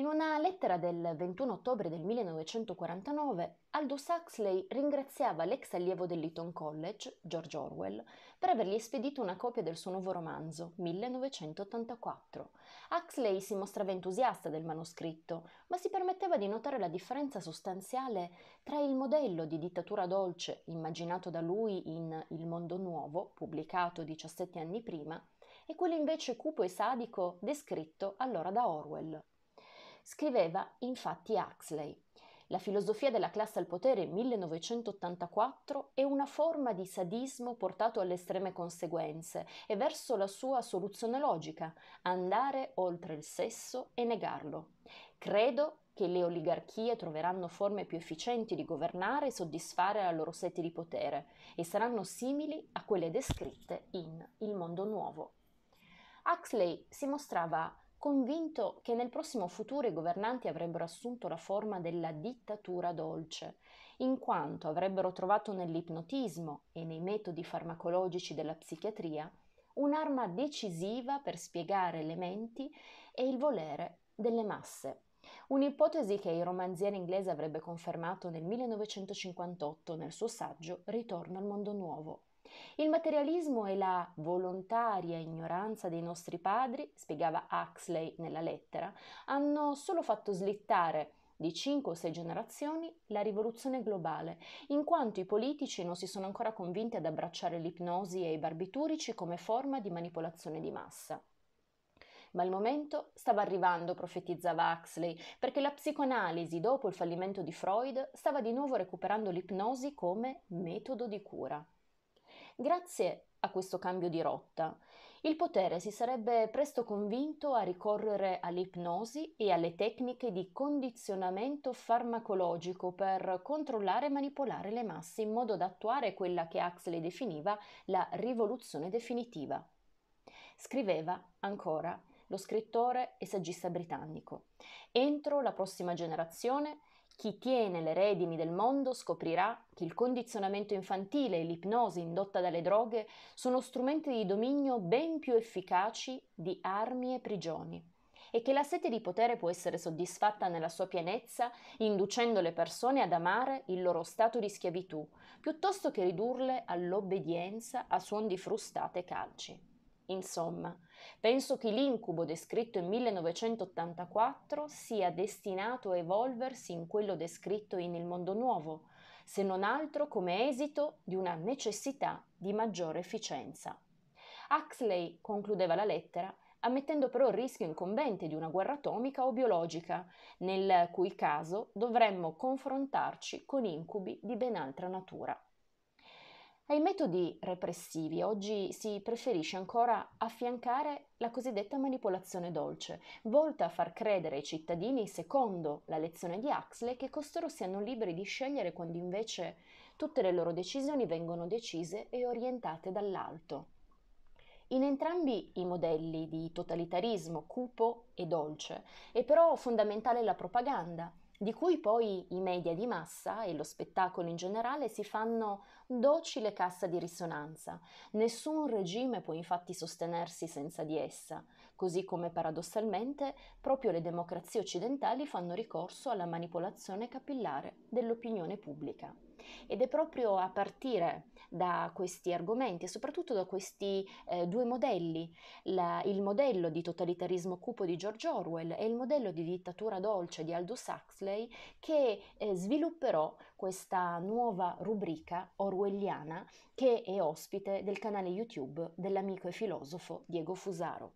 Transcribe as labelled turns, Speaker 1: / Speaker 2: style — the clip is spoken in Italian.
Speaker 1: In una lettera del 21 ottobre del 1949, Aldous Huxley ringraziava l'ex allievo dell'Eton College, George Orwell, per avergli spedito una copia del suo nuovo romanzo, 1984. Huxley si mostrava entusiasta del manoscritto, ma si permetteva di notare la differenza sostanziale tra il modello di dittatura dolce immaginato da lui in Il mondo nuovo, pubblicato 17 anni prima, e quello invece cupo e sadico descritto allora da Orwell. Scriveva infatti Huxley. La filosofia della classe al potere 1984 è una forma di sadismo portato alle estreme conseguenze e verso la sua soluzione logica, andare oltre il sesso e negarlo. Credo che le oligarchie troveranno forme più efficienti di governare e soddisfare la loro sete di potere e saranno simili a quelle descritte in Il mondo nuovo. Huxley si mostrava convinto che nel prossimo futuro i governanti avrebbero assunto la forma della dittatura dolce, in quanto avrebbero trovato nell'ipnotismo e nei metodi farmacologici della psichiatria un'arma decisiva per spiegare le menti e il volere delle masse. Un'ipotesi che il romanziere inglese avrebbe confermato nel 1958 nel suo saggio Ritorno al mondo nuovo. Il materialismo e la volontaria ignoranza dei nostri padri, spiegava Huxley nella lettera, hanno solo fatto slittare di 5 o 6 generazioni la rivoluzione globale, in quanto i politici non si sono ancora convinti ad abbracciare l'ipnosi e i barbiturici come forma di manipolazione di massa. Ma il momento stava arrivando, profetizzava Huxley, perché la psicoanalisi, dopo il fallimento di Freud, stava di nuovo recuperando l'ipnosi come metodo di cura. Grazie a questo cambio di rotta, il potere si sarebbe presto convinto a ricorrere all'ipnosi e alle tecniche di condizionamento farmacologico per controllare e manipolare le masse in modo da attuare quella che Huxley definiva la rivoluzione definitiva. Scriveva ancora lo scrittore e saggista britannico. Entro la prossima generazione chi tiene le redini del mondo scoprirà che il condizionamento infantile e l'ipnosi indotta dalle droghe sono strumenti di dominio ben più efficaci di armi e prigioni e che la sete di potere può essere soddisfatta nella sua pienezza, inducendo le persone ad amare il loro stato di schiavitù, piuttosto che ridurle all'obbedienza a suon di frustate calci. Insomma, penso che l'incubo descritto in 1984 sia destinato a evolversi in quello descritto in Il Mondo Nuovo, se non altro come esito di una necessità di maggiore efficienza. Huxley concludeva la lettera ammettendo però il rischio incombente di una guerra atomica o biologica, nel cui caso dovremmo confrontarci con incubi di ben altra natura. Ai metodi repressivi oggi si preferisce ancora affiancare la cosiddetta manipolazione dolce, volta a far credere ai cittadini, secondo la lezione di Huxley, che costoro siano liberi di scegliere quando invece tutte le loro decisioni vengono decise e orientate dall'alto. In entrambi i modelli di totalitarismo cupo e dolce è però fondamentale la propaganda, di cui poi i media di massa e lo spettacolo in generale si fanno docile cassa di risonanza. Nessun regime può infatti sostenersi senza di essa, così come paradossalmente proprio le democrazie occidentali fanno ricorso alla manipolazione capillare dell'opinione pubblica. Ed è proprio a partire da questi argomenti e soprattutto da questi eh, due modelli, la, il modello di totalitarismo cupo di George Orwell e il modello di dittatura dolce di Aldous Huxley, che eh, svilupperò questa nuova rubrica orwelliana che è ospite del canale YouTube dell'amico e filosofo Diego Fusaro.